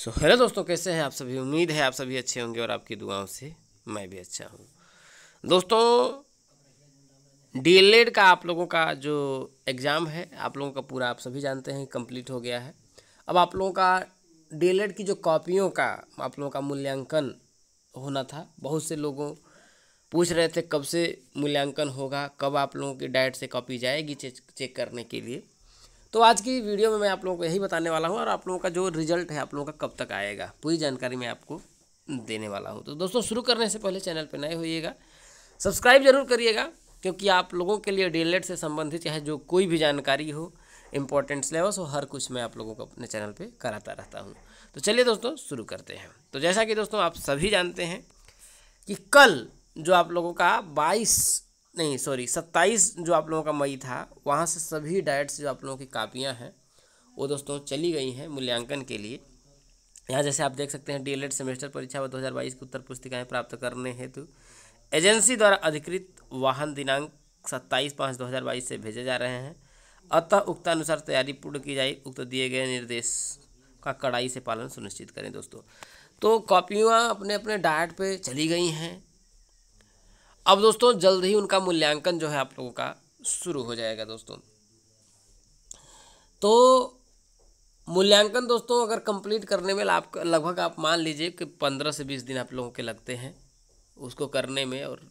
so hello दोस्तों कैसे हैं आप सभी उम्मीद है आप सभी अच्छे होंगे और आपकी दुआओं से मैं भी अच्छा हूँ दोस्तों डी का आप लोगों का जो एग्ज़ाम है आप लोगों का पूरा आप सभी जानते हैं कंप्लीट हो गया है अब आप लोगों का डी की जो कॉपियों का आप लोगों का मूल्यांकन होना था बहुत से लोगों पूछ रहे थे कब से मूल्यांकन होगा कब आप लोगों की डाइट से कॉपी जाएगी चेक करने के लिए तो आज की वीडियो में मैं आप लोगों को यही बताने वाला हूँ और आप लोगों का जो रिजल्ट है आप लोगों का कब तक आएगा पूरी जानकारी मैं आपको देने वाला हूँ तो दोस्तों शुरू करने से पहले चैनल पर नए होइएगा सब्सक्राइब जरूर करिएगा क्योंकि आप लोगों के लिए डीएलएड से संबंधित चाहे जो कोई भी जानकारी हो इम्पोर्टेंट सिलेबस हो हर कुछ मैं आप लोगों को अपने चैनल पे कराता रहता हूँ तो चलिए दोस्तों शुरू करते हैं तो जैसा कि दोस्तों आप सभी जानते हैं कि कल जो आप लोगों का नहीं सॉरी सत्ताईस जो आप लोगों का मई था वहाँ से सभी डाइट्स जो आप लोगों की कापियाँ हैं वो दोस्तों चली गई हैं मूल्यांकन के लिए यहाँ जैसे आप देख सकते हैं डी सेमेस्टर परीक्षा व दो की उत्तर पुस्तिकाएँ प्राप्त करने हेतु एजेंसी द्वारा अधिकृत वाहन दिनांक सत्ताईस पाँच दो हज़ार बाईस से भेजे जा रहे हैं अतः उक्तानुसार तैयारी पूर्ण की जाए उक्त दिए गए निर्देश का कड़ाई से पालन सुनिश्चित करें दोस्तों तो कॉपियाँ अपने अपने डायट पे चली गई हैं अब दोस्तों जल्द ही उनका मूल्यांकन जो है आप लोगों का शुरू हो जाएगा दोस्तों तो मूल्यांकन दोस्तों अगर कंप्लीट करने में आप लगभग आप मान लीजिए कि पंद्रह से बीस दिन आप लोगों के लगते हैं उसको करने में और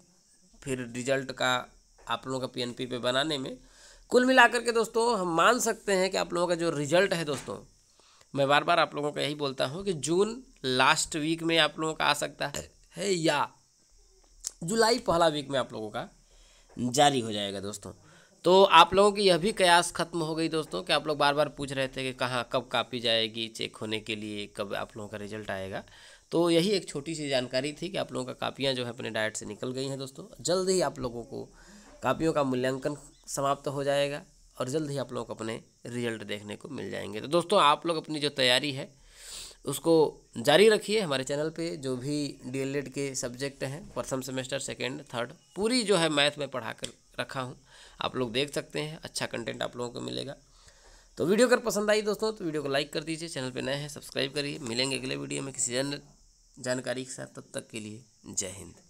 फिर रिजल्ट का आप लोगों का पीएनपी पे बनाने में कुल मिलाकर के दोस्तों हम मान सकते हैं कि आप लोगों का जो रिजल्ट है दोस्तों मैं बार बार आप लोगों को यही बोलता हूँ कि जून लास्ट वीक में आप लोगों का आ सकता है, है या जुलाई पहला वीक में आप लोगों का जारी हो जाएगा दोस्तों तो आप लोगों की यह भी कयास खत्म हो गई दोस्तों कि आप लोग बार बार पूछ रहे थे कि कहाँ कब कापी जाएगी चेक होने के लिए कब आप लोगों का रिजल्ट आएगा तो यही एक छोटी सी जानकारी थी कि आप लोगों का कापियाँ जो है अपने डाइट से निकल गई हैं दोस्तों जल्द ही आप लोगों को कापियों का मूल्यांकन समाप्त हो जाएगा और जल्द ही आप लोग अपने रिजल्ट देखने को मिल जाएंगे तो दोस्तों आप लोग अपनी जो तैयारी है उसको जारी रखिए हमारे चैनल पे जो भी डी के सब्जेक्ट हैं प्रथम सेमेस्टर सेकेंड थर्ड पूरी जो है मैथ में पढ़ा कर रखा हूँ आप लोग देख सकते हैं अच्छा कंटेंट आप लोगों को मिलेगा तो वीडियो अगर पसंद आई दोस्तों तो वीडियो को लाइक कर दीजिए चैनल पे नए हैं सब्सक्राइब करिए मिलेंगे अगले वीडियो में किसी जन जानकारी के साथ तब तक के लिए जय हिंद